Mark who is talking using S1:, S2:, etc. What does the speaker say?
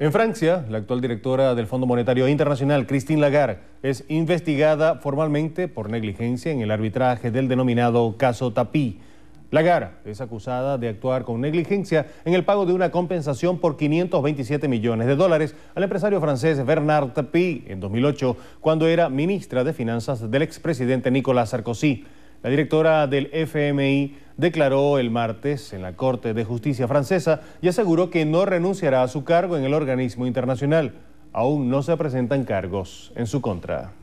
S1: En Francia, la actual directora del Fondo Monetario Internacional, Christine Lagarde, es investigada formalmente por negligencia en el arbitraje del denominado caso Tapí. Lagarde es acusada de actuar con negligencia en el pago de una compensación por 527 millones de dólares al empresario francés Bernard Tapie en 2008, cuando era ministra de Finanzas del expresidente Nicolas Sarkozy. La directora del FMI declaró el martes en la Corte de Justicia francesa y aseguró que no renunciará a su cargo en el organismo internacional. Aún no se presentan cargos en su contra.